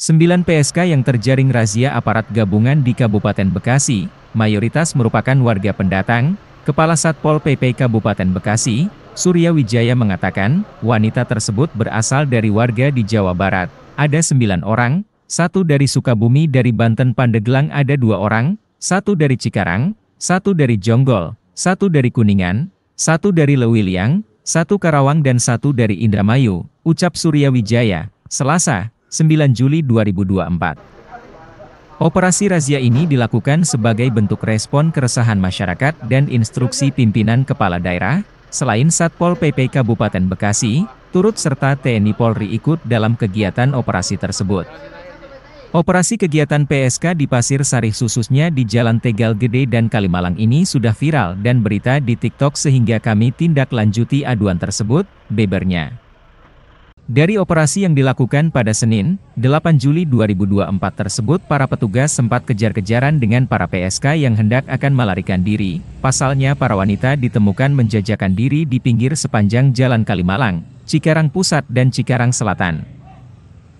Sembilan PSK yang terjaring razia aparat gabungan di Kabupaten Bekasi, mayoritas merupakan warga pendatang, Kepala Satpol PP Kabupaten Bekasi, Surya Wijaya mengatakan, wanita tersebut berasal dari warga di Jawa Barat. Ada sembilan orang, satu dari Sukabumi dari Banten Pandeglang ada dua orang, satu dari Cikarang, satu dari Jonggol, satu dari Kuningan, satu dari Lewiliang, satu Karawang dan satu dari Indramayu, ucap Surya Wijaya, Selasa, 9 Juli 2024. Operasi razia ini dilakukan sebagai bentuk respon keresahan masyarakat dan instruksi pimpinan kepala daerah, selain Satpol PP Kabupaten Bekasi, turut serta TNI Polri ikut dalam kegiatan operasi tersebut. Operasi kegiatan PSK di Pasir Sarih khususnya di Jalan Tegal Gede dan Kalimalang ini sudah viral dan berita di TikTok sehingga kami tindak lanjuti aduan tersebut, bebernya. Dari operasi yang dilakukan pada Senin, 8 Juli 2024 tersebut para petugas sempat kejar-kejaran dengan para PSK yang hendak akan melarikan diri. Pasalnya para wanita ditemukan menjajakan diri di pinggir sepanjang Jalan Kalimalang, Cikarang Pusat dan Cikarang Selatan.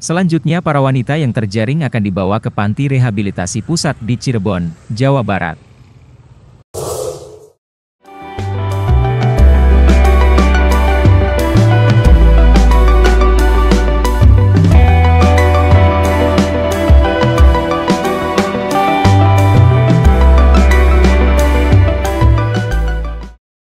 Selanjutnya para wanita yang terjaring akan dibawa ke panti rehabilitasi pusat di Cirebon, Jawa Barat.